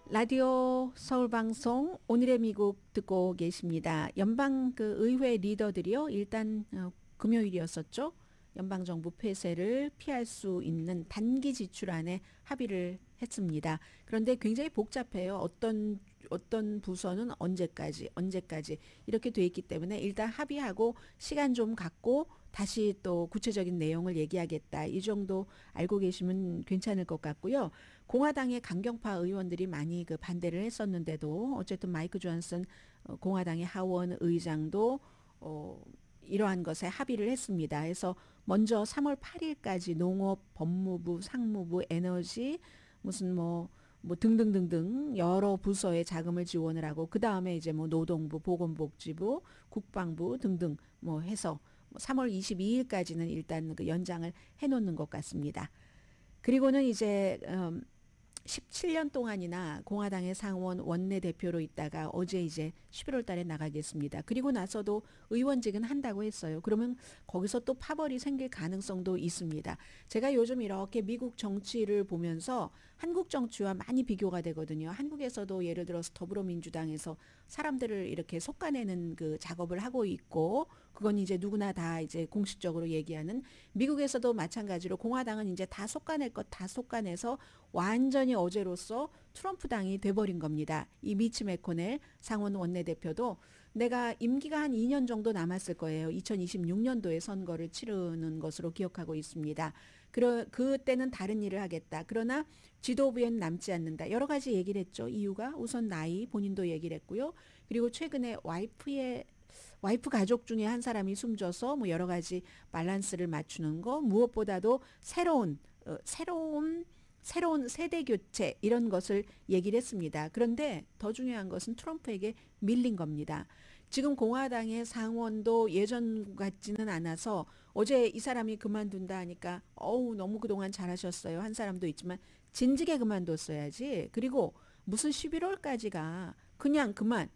라디오 서울방송 오늘의 미국 듣고 계십니다. 연방 그 의회 리더들이요. 일단 어, 금요일이었었죠. 연방정부 폐쇄를 피할 수 있는 단기 지출 안에 합의를 했습니다. 그런데 굉장히 복잡해요. 어떤 어떤 부서는 언제까지 언제까지 이렇게 돼 있기 때문에 일단 합의하고 시간 좀 갖고 다시 또 구체적인 내용을 얘기하겠다. 이 정도 알고 계시면 괜찮을 것 같고요. 공화당의 강경파 의원들이 많이 그 반대를 했었는데도 어쨌든 마이크 존슨 어, 공화당의 하원 의장도 어 이러한 것에 합의를 했습니다. 그래서 먼저 3월 8일까지 농업, 법무부, 상무부, 에너지 무슨 뭐뭐 뭐 등등등등 여러 부서에 자금을 지원을 하고 그 다음에 이제 뭐 노동부, 보건복지부, 국방부 등등 뭐 해서 3월 뭐 22일까지는 일단 그 연장을 해놓는 것 같습니다. 그리고는 이제 음, 17년 동안이나 공화당의 상원 원내대표로 있다가 어제 이제 11월 달에 나가겠습니다. 그리고 나서도 의원직은 한다고 했어요. 그러면 거기서 또 파벌이 생길 가능성도 있습니다. 제가 요즘 이렇게 미국 정치를 보면서 한국 정치와 많이 비교가 되거든요. 한국에서도 예를 들어서 더불어민주당에서 사람들을 이렇게 속아내는 그 작업을 하고 있고 그건 이제 누구나 다 이제 공식적으로 얘기하는 미국에서도 마찬가지로 공화당은 이제 다 속아낼 것다 속아내서 완전히 어제로서 트럼프 당이 돼버린 겁니다. 이 미치 메코넬 상원 원내대표도 내가 임기가 한 2년 정도 남았을 거예요. 2026년도에 선거를 치르는 것으로 기억하고 있습니다. 그러, 그때는 다른 일을 하겠다. 그러나 지도부엔 남지 않는다. 여러 가지 얘기를 했죠. 이유가 우선 나이, 본인도 얘기를 했고요. 그리고 최근에 와이프의 와이프 가족 중에 한 사람이 숨져서 뭐 여러 가지 밸런스를 맞추는 거 무엇보다도 새로운 어, 새로운 새로운 세대 교체 이런 것을 얘기를 했습니다. 그런데 더 중요한 것은 트럼프에게 밀린 겁니다. 지금 공화당의 상원도 예전 같지는 않아서 어제 이 사람이 그만둔다 하니까 어우 너무 그동안 잘하셨어요 한 사람도 있지만 진지게 그만뒀어야지. 그리고 무슨 11월까지가 그냥 그만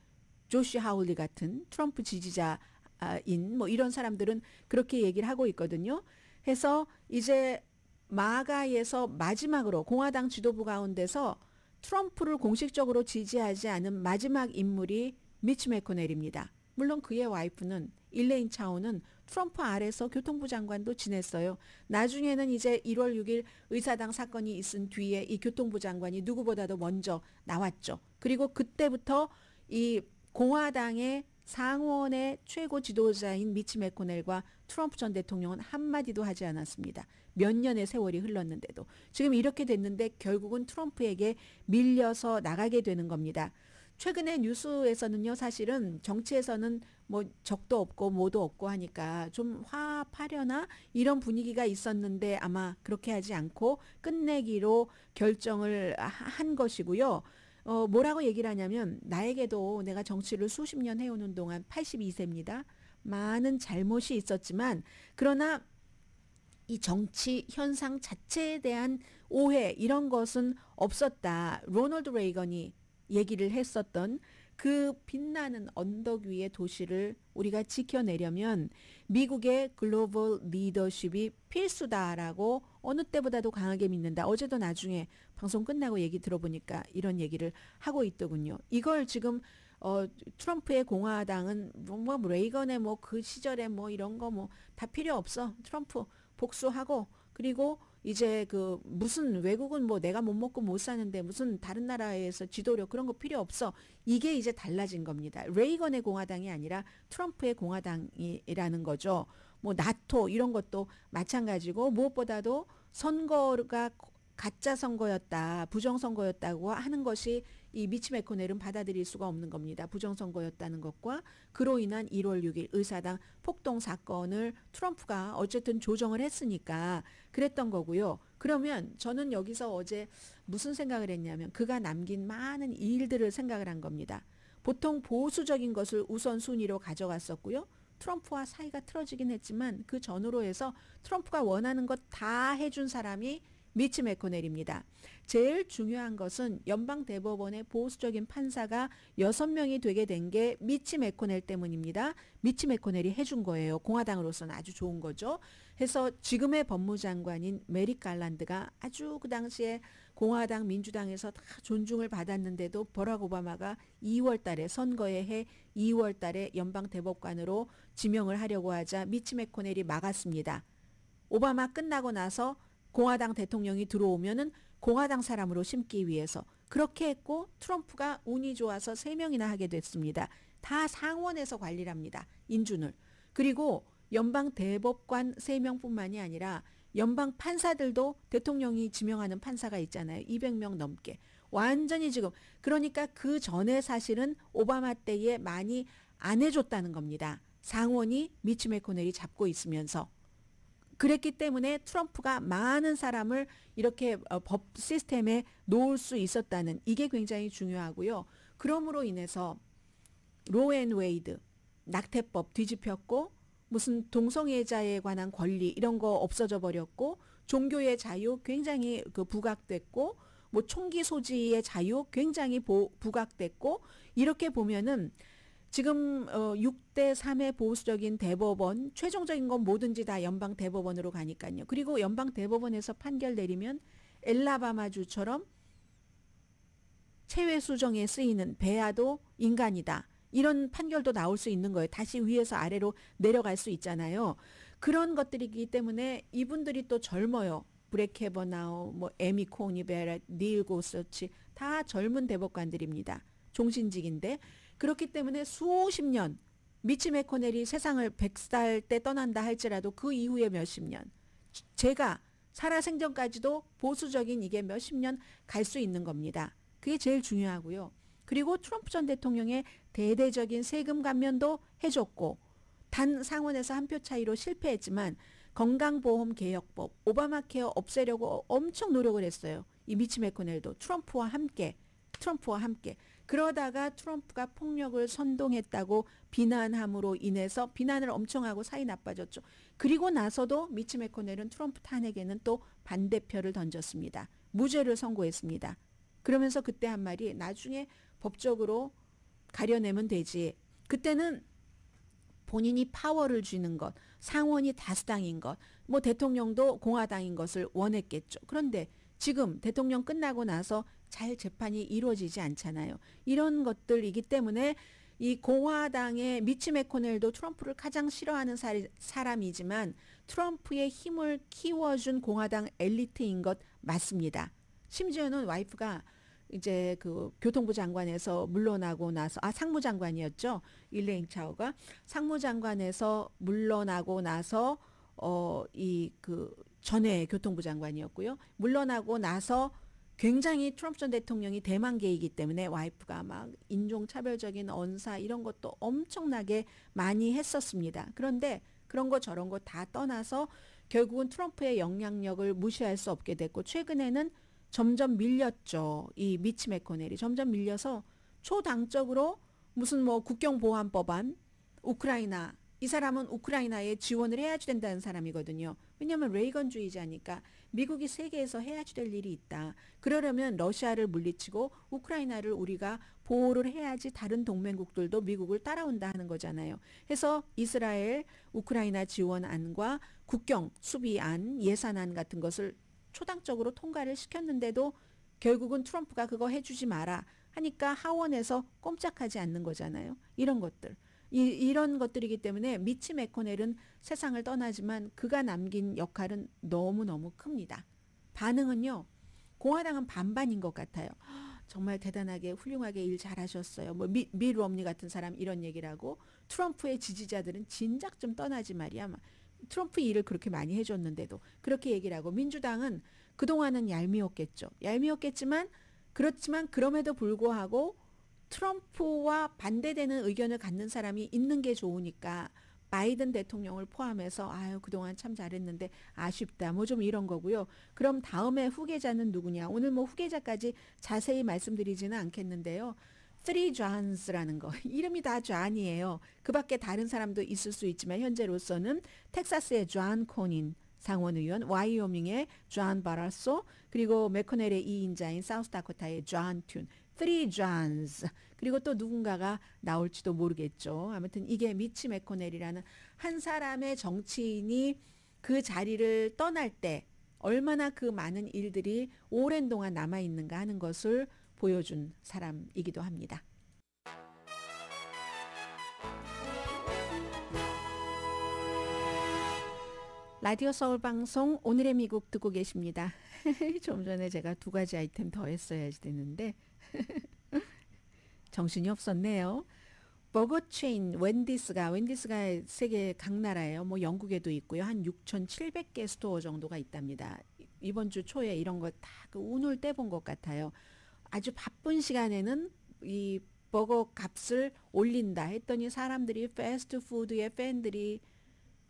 조시 하울리 같은 트럼프 지지자인 뭐 이런 사람들은 그렇게 얘기를 하고 있거든요. 해서 이제 마가에서 마지막으로 공화당 지도부 가운데서 트럼프를 공식적으로 지지하지 않은 마지막 인물이 미치 메코넬입니다. 물론 그의 와이프는 일레인 차오는 트럼프 아래서 교통부 장관도 지냈어요. 나중에는 이제 1월 6일 의사당 사건이 있은 뒤에 이 교통부 장관이 누구보다도 먼저 나왔죠. 그리고 그때부터 이 공화당의 상원의 최고 지도자인 미치 메코넬과 트럼프 전 대통령은 한마디도 하지 않았습니다. 몇 년의 세월이 흘렀는데도. 지금 이렇게 됐는데 결국은 트럼프에게 밀려서 나가게 되는 겁니다. 최근에 뉴스에서는요, 사실은 정치에서는 뭐 적도 없고 모도 없고 하니까 좀 화합하려나 이런 분위기가 있었는데 아마 그렇게 하지 않고 끝내기로 결정을 한 것이고요. 어, 뭐라고 얘기를 하냐면 나에게도 내가 정치를 수십 년 해오는 동안 82세입니다. 많은 잘못이 있었지만 그러나 이 정치 현상 자체에 대한 오해 이런 것은 없었다. 로널드 레이건이 얘기를 했었던 그 빛나는 언덕 위의 도시를 우리가 지켜내려면 미국의 글로벌 리더십이 필수다라고 어느 때보다도 강하게 믿는다. 어제도 나중에 방송 끝나고 얘기 들어보니까 이런 얘기를 하고 있더군요. 이걸 지금 어 트럼프의 공화당은 뭐뭐 뭐 레이건의 뭐 그 시절에 뭐 이런 거 뭐 다 필요 없어. 트럼프 복수하고 그리고 이제 그 무슨 외국은 뭐 내가 못 먹고 못 사는데 무슨 다른 나라에서 지도력 그런 거 필요 없어. 이게 이제 달라진 겁니다. 레이건의 공화당이 아니라 트럼프의 공화당이라는 거죠. 뭐 나토 이런 것도 마찬가지고 무엇보다도 선거가 가짜 선거였다, 부정선거였다고 하는 것이 이 미치 메코넬은 받아들일 수가 없는 겁니다. 부정선거였다는 것과 그로 인한 1월 6일 의사당 폭동 사건을 트럼프가 어쨌든 조정을 했으니까 그랬던 거고요. 그러면 저는 여기서 어제 무슨 생각을 했냐면 그가 남긴 많은 일들을 생각을 한 겁니다. 보통 보수적인 것을 우선순위로 가져갔었고요. 트럼프와 사이가 틀어지긴 했지만 그 전후로 해서 트럼프가 원하는 것 다 해준 사람이 미치 메코넬입니다. 제일 중요한 것은 연방 대법원의 보수적인 판사가 6명이 되게 된 게 미치 메코넬 때문입니다. 미치 메코넬이 해준 거예요. 공화당으로서는 아주 좋은 거죠. 해서 지금의 법무장관인 메리 갈란드가 아주 그 당시에 공화당 민주당에서 다 존중을 받았는데도 버락 오바마가 2월 달에 선거에 해 2월 달에 연방 대법관으로 지명을 하려고 하자 미치 메코넬이 막았습니다. 오바마 끝나고 나서 공화당 대통령이 들어오면은 공화당 사람으로 심기 위해서 그렇게 했고 트럼프가 운이 좋아서 세명이나 하게 됐습니다. 다 상원에서 관리를 합니다. 인준을. 그리고 연방 대법관 세명뿐만이 아니라 연방 판사들도 대통령이 지명하는 판사가 있잖아요. 200명 넘게. 완전히 지금 그러니까 그 전에 사실은 오바마 때에 많이 안 해줬다는 겁니다. 상원이 미치 메코넬이 잡고 있으면서 그랬기 때문에 트럼프가 많은 사람을 이렇게 어, 법 시스템에 놓을 수 있었다는 이게 굉장히 중요하고요. 그러므로 인해서 로앤 웨이드 낙태법 뒤집혔고 무슨 동성애자에 관한 권리 이런 거 없어져 버렸고 종교의 자유 굉장히 그 부각됐고 뭐 총기 소지의 자유 굉장히 보, 부각됐고 이렇게 보면은 지금 어 6대 3의 보수적인 대법원 최종적인 건 뭐든지 다 연방 대법원으로 가니까요. 그리고 연방 대법원에서 판결 내리면 엘라바마주처럼 체외 수정에 쓰이는 배아도 인간이다. 이런 판결도 나올 수 있는 거예요. 다시 위에서 아래로 내려갈 수 있잖아요. 그런 것들이기 때문에 이분들이 또 젊어요. 브레케버나우, 뭐 에미 코니베라, 닐 고서치 다 젊은 대법관들입니다. 종신직인데 그렇기 때문에 수십 년 미치 메코넬이 세상을 100살 때 떠난다 할지라도 그 이후에 몇십 년 제가 살아생전까지도 보수적인 이게 몇십 년 갈 수 있는 겁니다. 그게 제일 중요하고요. 그리고 트럼프 전 대통령의 대대적인 세금 감면도 해줬고 단 상원에서 한 표 차이로 실패했지만 건강보험 개혁법 오바마 케어 없애려고 엄청 노력을 했어요. 이 미치 메코넬도 트럼프와 함께 트럼프와 함께 그러다가 트럼프가 폭력을 선동했다고 비난함으로 인해서 비난을 엄청 하고 사이 나빠졌죠. 그리고 나서도 미치 메코넬은 트럼프 탄핵에는 또 반대표를 던졌습니다. 무죄를 선고했습니다. 그러면서 그때 한 말이 나중에 법적으로 가려내면 되지. 그때는 본인이 파워를 쥐는 것, 상원이 다수당인 것, 뭐 대통령도 공화당인 것을 원했겠죠. 그런데 지금 대통령 끝나고 나서 잘 재판이 이루어지지 않잖아요. 이런 것들이기 때문에 이 공화당의 미치 메코넬도 트럼프를 가장 싫어하는 사, 람이지만 트럼프의 힘을 키워준 공화당 엘리트인 것 맞습니다. 심지어는 와이프가 이제 그 교통부 장관에서 물러나고 나서 아 상무장관이었죠 일레인 차오가 상무장관에서 물러나고 나서 어 이 그 전에 교통부 장관이었고요 물러나고 나서 굉장히 트럼프 전 대통령이 대만계이기 때문에 와이프가 막 인종차별적인 언사 이런 것도 엄청나게 많이 했었습니다. 그런데 그런 거 저런 거 다 떠나서 결국은 트럼프의 영향력을 무시할 수 없게 됐고 최근에는 점점 밀렸죠. 이 미치 맥코넬이 점점 밀려서 초당적으로 무슨 뭐 국경보안법안, 우크라이나 이 사람은 우크라이나에 지원을 해야지 된다는 사람이거든요. 왜냐하면 레이건주의자니까 미국이 세계에서 해야지 될 일이 있다. 그러려면 러시아를 물리치고 우크라이나를 우리가 보호를 해야지 다른 동맹국들도 미국을 따라온다 하는 거잖아요. 해서 이스라엘 우크라이나 지원안과 국경 수비안 예산안 같은 것을 초당적으로 통과를 시켰는데도 결국은 트럼프가 그거 해주지 마라 하니까 하원에서 꼼짝하지 않는 거잖아요. 이런 것들. 이, 런 것들이기 때문에 미치 메코넬은 세상을 떠나지만 그가 남긴 역할은 너무너무 큽니다. 반응은요. 공화당은 반반인 것 같아요. 정말 대단하게 훌륭하게 일 잘하셨어요. 뭐 미, 밀 웜니 같은 사람 이런 얘기라고 트럼프의 지지자들은 진작 좀 떠나지 말이야. 트럼프 일을 그렇게 많이 해줬는데도 그렇게 얘기를 하고 민주당은 그동안은 얄미웠겠죠. 얄미웠겠지만 그렇지만 그럼에도 불구하고 트럼프와 반대되는 의견을 갖는 사람이 있는 게 좋으니까 바이든 대통령을 포함해서 아유 그동안 참 잘했는데 아쉽다 뭐 좀 이런 거고요. 그럼 다음에 후계자는 누구냐? 오늘 뭐 후계자까지 자세히 말씀드리지는 않겠는데요. 쓰리 존스라는 거 이름이 다 존이에요. 그밖에 다른 사람도 있을 수 있지만 현재로서는 텍사스의 존 코닌 상원 의원, 와이오밍의 존 바라소, 그리고 메코넬의 2인자인 사우스다코타의 존 튠. Three Johns 그리고 또 누군가가 나올지도 모르겠죠. 아무튼 이게 미치 메코넬이라는 한 사람의 정치인이 그 자리를 떠날 때 얼마나 그 많은 일들이 오랜 동안 남아 있는가 하는 것을 보여준 사람이기도 합니다. 라디오 서울 방송 오늘의 미국 듣고 계십니다. 좀 전에 제가 두 가지 아이템 더 했어야 지 되는데 정신이 없었네요. 버거 체인 웬디스가 웬디스가 세계 각 나라에요. 뭐 영국에도 있고요. 한 6,700개 스토어 정도가 있답니다. 이번 주 초에 이런 거 다그 운을 떼본 것 같아요. 아주 바쁜 시간에는 이 버거 값을 올린다 했더니 사람들이 패스트푸드의 팬들이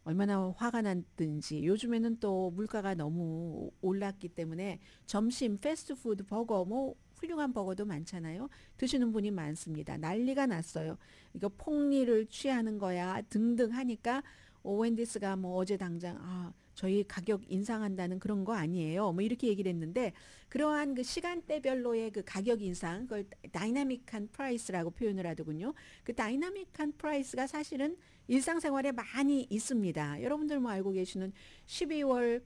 얼마나 화가 났든지 요즘에는 또 물가가 너무 올랐기 때문에 점심 패스트푸드 버거 뭐 훌륭한 버거도 많잖아요. 드시는 분이 많습니다. 난리가 났어요. 이거 폭리를 취하는 거야 등등 하니까 오웬디스가 어, 뭐 어제 당장 아 저희 가격 인상한다는 그런 거 아니에요. 뭐 이렇게 얘기를 했는데 그러한 그 시간대별로의 그 가격 인상 그걸 다이나믹한 프라이스라고 표현을 하더군요. 그 다이나믹한 프라이스가 사실은 일상생활에 많이 있습니다. 여러분들 뭐 알고 계시는 12월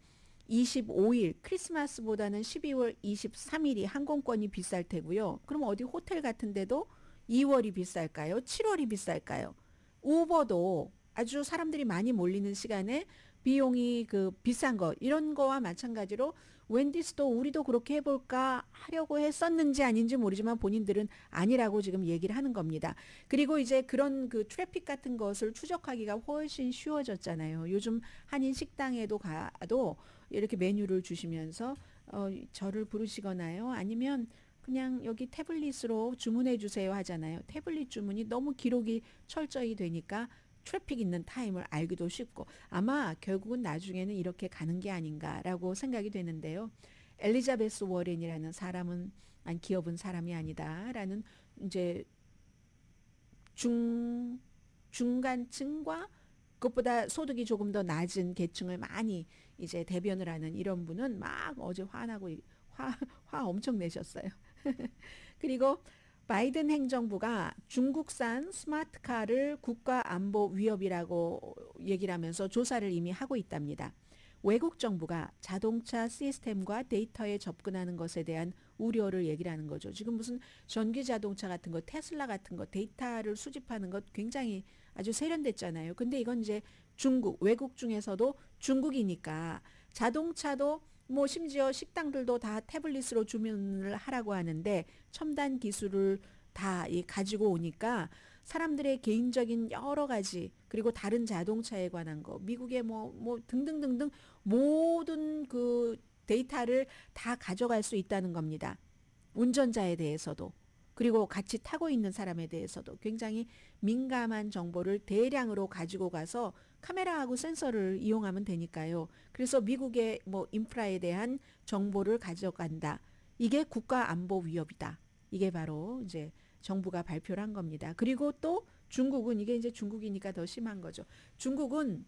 25일 크리스마스보다는 12월 23일이 항공권이 비쌀 테고요. 그럼 어디 호텔 같은 데도 2월이 비쌀까요? 7월이 비쌀까요? 우버도 아주 사람들이 많이 몰리는 시간에 비용이 그 비싼 거 이런 거와 마찬가지로 웬디스도 우리도 그렇게 해볼까 하려고 했었는지 아닌지 모르지만 본인들은 아니라고 지금 얘기를 하는 겁니다. 그리고 이제 그런 그 트래픽 같은 것을 추적하기가 훨씬 쉬워졌잖아요. 요즘 한인 식당에도 가도 이렇게 메뉴를 주시면서 어, 저를 부르시거나요. 아니면 그냥 여기 태블릿으로 주문해 주세요 하잖아요. 태블릿 주문이 너무 기록이 철저히 되니까 트래픽 있는 타임을 알기도 쉽고 아마 결국은 나중에는 이렇게 가는 게 아닌가라고 생각이 되는데요. 엘리자베스 워렌이라는 사람은 아니 기업은 사람이 아니다라는 이제 중 중간층과 그것보다 소득이 조금 더 낮은 계층을 많이 이제 대변을 하는 이런 분은 막 어제 화나고 화, 화 엄청 내셨어요. 그리고 바이든 행정부가 중국산 스마트카를 국가 안보 위협이라고 얘기를 하면서 조사를 이미 하고 있답니다. 외국 정부가 자동차 시스템과 데이터에 접근하는 것에 대한 우려를 얘기를 하는 거죠. 지금 무슨 전기 자동차 같은 거, 테슬라 같은 거 데이터를 수집하는 것 굉장히 아주 세련됐잖아요. 근데 이건 이제 중국, 외국 중에서도 중국이니까 자동차도 뭐 심지어 식당들도 다 태블릿으로 주문을 하라고 하는데 첨단 기술을 다 가지고 오니까 사람들의 개인적인 여러 가지 그리고 다른 자동차에 관한 거 미국의 뭐뭐 뭐 등등등등 모든 그 데이터를 다 가져갈 수 있다는 겁니다. 운전자에 대해서도 그리고 같이 타고 있는 사람에 대해서도 굉장히 민감한 정보를 대량으로 가지고 가서 카메라하고 센서를 이용하면 되니까요. 그래서 미국의 뭐 인프라에 대한 정보를 가져간다. 이게 국가 안보 위협이다. 이게 바로 이제 정부가 발표를 한 겁니다. 그리고 또 중국은 이게 이제 중국이니까 더 심한 거죠. 중국은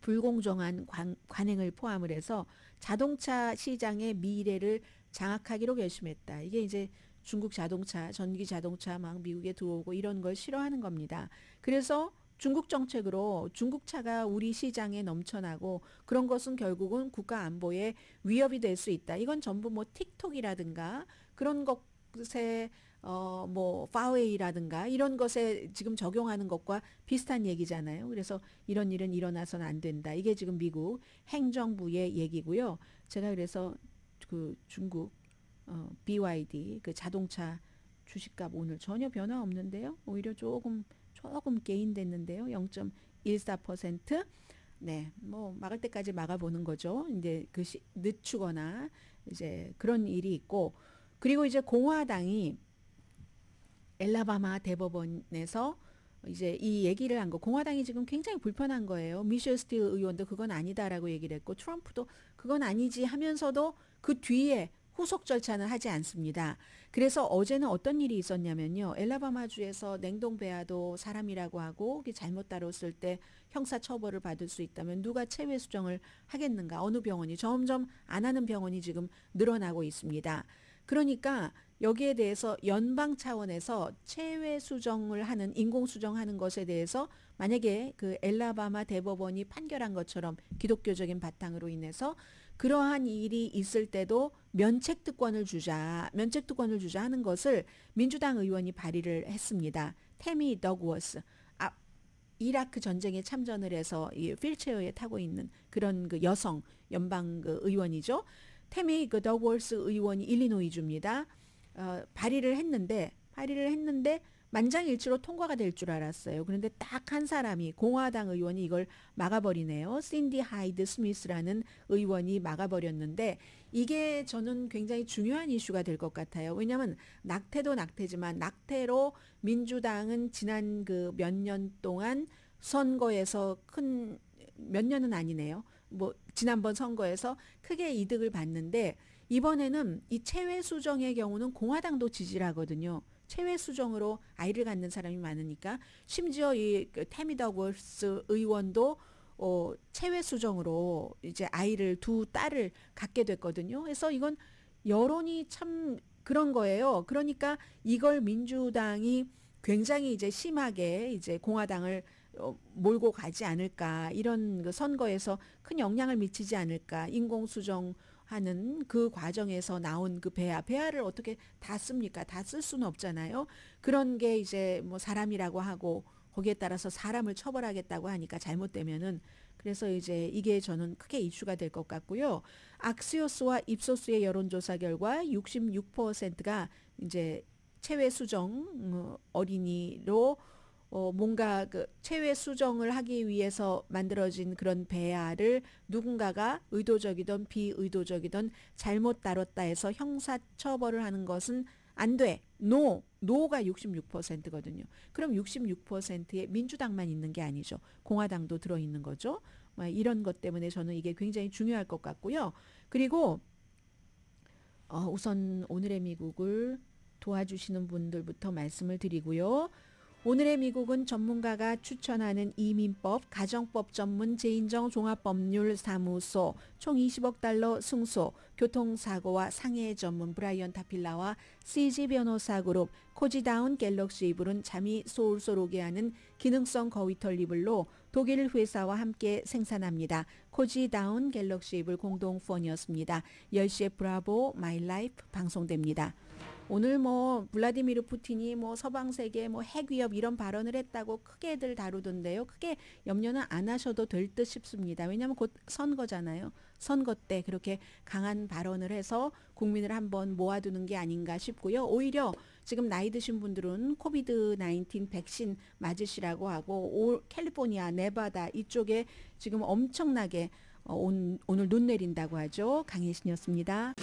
불공정한 관, 행을 포함을 해서 자동차 시장의 미래를 장악하기로 결심했다. 이게 이제 중국 자동차, 전기 자동차 막 미국에 들어오고 이런 걸 싫어하는 겁니다. 그래서 중국 정책으로 중국 차가 우리 시장에 넘쳐나고 그런 것은 결국은 국가 안보에 위협이 될 수 있다. 이건 전부 뭐 틱톡이라든가 그런 것에 어, 뭐, 파웨이라든가 이런 것에 지금 적용하는 것과 비슷한 얘기잖아요. 그래서 이런 일은 일어나서는 안 된다. 이게 지금 미국 행정부의 얘기고요. 제가 그래서 그 중국, 어, BYD, 그 자동차 주식값 오늘 전혀 변화 없는데요. 오히려 조금, 조금 개인됐는데요. 0.14%. 네, 뭐, 막을 때까지 막아보는 거죠. 이제 그 시, 늦추거나 이제 그런 일이 있고, 그리고 이제 공화당이 엘라바마 대법원에서 이제 이 얘기를 한 거 공화당이 지금 굉장히 불편한 거예요. 미셸 스틸 의원도 그건 아니다라고 얘기를 했고 트럼프도 그건 아니지 하면서도 그 뒤에 후속 절차는 하지 않습니다. 그래서 어제는 어떤 일이 있었냐면요. 엘라바마주에서 냉동 배아도 사람이라고 하고 잘못 다뤘을 때 형사 처벌을 받을 수 있다면 누가 체외 수정을 하겠는가? 어느 병원이 점점 안 하는 병원이 지금 늘어나고 있습니다. 그러니까 여기에 대해서 연방 차원에서 체외 수정을 하는 인공 수정하는 것에 대해서 만약에 그 엘라바마 대법원이 판결한 것처럼 기독교적인 바탕으로 인해서 그러한 일이 있을 때도 면책 특권을 주자, 면책 특권을 주자 하는 것을 민주당 의원이 발의를 했습니다. 테미 더그워스 아, 이라크 전쟁에 참전을 해서 이 휠체어에 타고 있는 그런 그 여성 연방 그 의원이죠. 테미 그 더골스 의원이 일리노이주입니다. 어, 발의를 했는데 발의를 했는데 만장일치로 통과가 될 줄 알았어요. 그런데 딱 한 사람이 공화당 의원이 이걸 막아버리네요. 신디 하이드 스미스라는 의원이 막아버렸는데 이게 저는 굉장히 중요한 이슈가 될 것 같아요. 왜냐하면 낙태도 낙태지만 낙태로 민주당은 지난 그 몇 년 동안 선거에서 큰 몇 년은 아니네요. 뭐 지난번 선거에서 크게 이득을 봤는데 이번에는 이 체외 수정의 경우는 공화당도 지지를 하거든요. 체외 수정으로 아이를 갖는 사람이 많으니까 심지어 이테미더월스 그 의원도 어 체외 수정으로 이제 아이를 두 딸을 갖게 됐거든요. 그래서 이건 여론이 참 그런 거예요. 그러니까 이걸 민주당이 굉장히 이제 심하게 이제 공화당을 어, 몰고 가지 않을까 이런 그 선거에서 큰 영향을 미치지 않을까 인공수정 하는 그 과정에서 나온 그 배아 배아를 어떻게 다 씁니까 다 쓸 수는 없잖아요 그런 게 이제 뭐 사람이라고 하고 거기에 따라서 사람을 처벌하겠다고 하니까 잘못되면은 그래서 이제 이게 저는 크게 이슈가 될 것 같고요. 악스요스와 입소스의 여론조사 결과 66%가 이제 체외 수정 어, 어린이로 어, 뭔가 그 체외 수정을 하기 위해서 만들어진 그런 배아를 누군가가 의도적이든 비의도적이든 잘못 다뤘다 해서 형사 처벌을 하는 것은 안 돼. 노. 노가 66%거든요. 그럼 66%에 민주당만 있는 게 아니죠. 공화당도 들어 있는 거죠. 뭐 이런 것 때문에 저는 이게 굉장히 중요할 것 같고요. 그리고 어, 우선 오늘의 미국을 도와주시는 분들부터 말씀을 드리고요. 오늘의 미국은 전문가가 추천하는 이민법, 가정법 전문 재인정 종합법률사무소 총 20억 달러 승소, 교통사고와 상해 전문 브라이언 타필라와 CG 변호사 그룹 코지다운 갤럭시 이불은 잠이 소울솔 오게 하는 기능성 거위털 이불로 독일 회사와 함께 생산합니다. 코지다운 갤럭시 이불 공동 펀이었습니다. 10시에 브라보 마이라이프 방송됩니다. 오늘 뭐 블라디미르 푸틴이 뭐 서방 세계 뭐 핵 위협 이런 발언을 했다고 크게들 다루던데요. 크게 염려는 안 하셔도 될 듯 싶습니다. 왜냐하면 곧 선거잖아요. 선거 때 그렇게 강한 발언을 해서 국민을 한번 모아두는 게 아닌가 싶고요. 오히려 지금 나이 드신 분들은 코비드 19 백신 맞으시라고 하고 올 캘리포니아, 네바다 이쪽에 지금 엄청나게 어, 온, 오늘 눈 내린다고 하죠. 강혜신이었습니다.